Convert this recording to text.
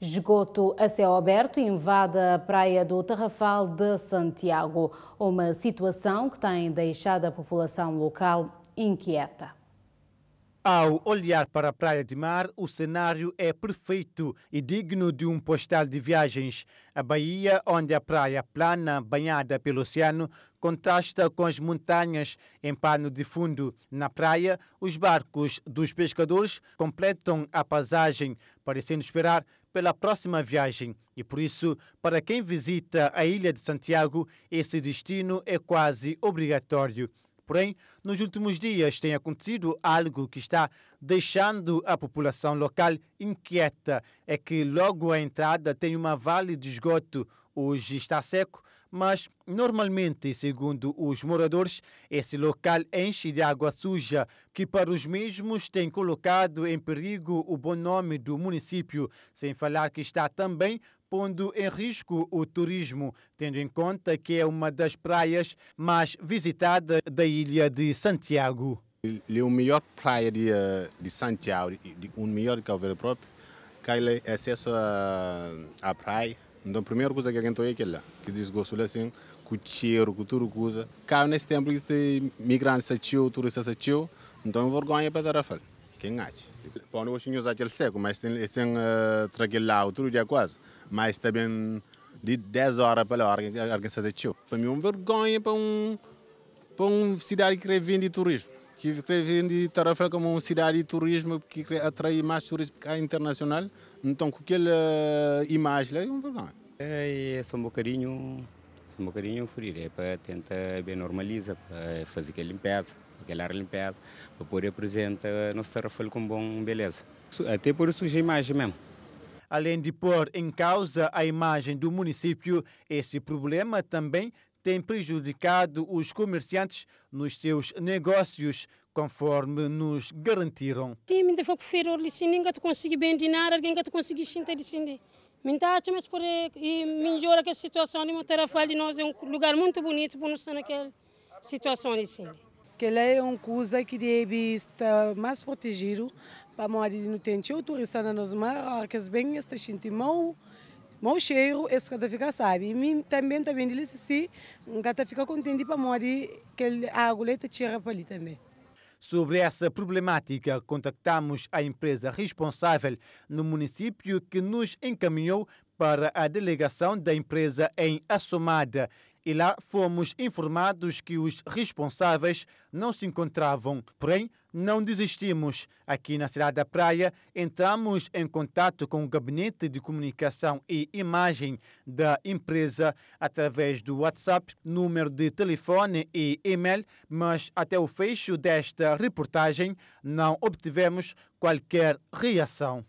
Esgoto a céu aberto invade a praia do Tarrafal de Santiago, uma situação que tem deixado a população local inquieta. Ao olhar para a praia de mar, o cenário é perfeito e digno de um postal de viagens. A baía onde a praia plana, banhada pelo oceano, contrasta com as montanhas em pano de fundo. Na praia, os barcos dos pescadores completam a paisagem, parecendo esperar pela próxima viagem e, por isso, para quem visita a Ilha de Santiago, esse destino é quase obrigatório. Porém, nos últimos dias tem acontecido algo que está deixando a população local inquieta. É que logo à entrada tem uma vale de esgoto. Hoje está seco, mas normalmente, segundo os moradores, esse local enche de água suja, que para os mesmos tem colocado em perigo o bom nome do município, sem falar que está também pondo em risco o turismo, tendo em conta que é uma das praias mais visitadas da ilha de Santiago. é a melhor praia de, eh, de Santiago, o melhor que houver próprio, que ele é acesso à, à praia. Então, a primeira coisa que alguém é aquela, que diz gosto é assim, com cheiro, com tudo usa. Cá, nesse tempo, que migrantes, turistas, então, é vergonha para dar a falar kingach pon wo shinyo za mas sek mas ten lá, tragela outro dia quase mas também de 10 horas para hora alguém se deu para mim é uma vergonha para um para uma cidade que de turismo que de Tarrafal como uma cidade de turismo que atrai mais turismo internacional então com aquela eh, imagem lá é uma vergonha eh, é só um bocadinho só um bocadinho ferir é para tentar é bem normalizar para eh, fazer aquela limpeza aquela limpeza, para poder apresentar a nossa Rafael com bom beleza. Até por isso a imagem mesmo. Além de pôr em causa a imagem do município, este problema também tem prejudicado os comerciantes nos seus negócios, conforme nos garantiram. Sim, me devo conferir o ninguém te consegui vender nada, alguém que te consegui sentar de sentir. Né? Mintacha, mas por melhorar que a situação de Montera de nós é um lugar muito bonito para não estar naquela situação de que lá é uma coisa que deve estar mais protegido para morrer não tem o turista na é nossa mar, ah, que bem está sentindo mal, mau cheiro, esse cada fica sabe. E mim também também ele se gata fica contente para morrer que a agulheta tira para ali também. Sobre essa problemática, contactamos a empresa responsável no município que nos encaminhou para a delegação da empresa em Assomada e lá fomos informados que os responsáveis não se encontravam. Porém, não desistimos. Aqui na cidade da Praia, entramos em contato com o gabinete de comunicação e imagem da empresa através do WhatsApp, número de telefone e e-mail, mas até o fecho desta reportagem não obtivemos qualquer reação.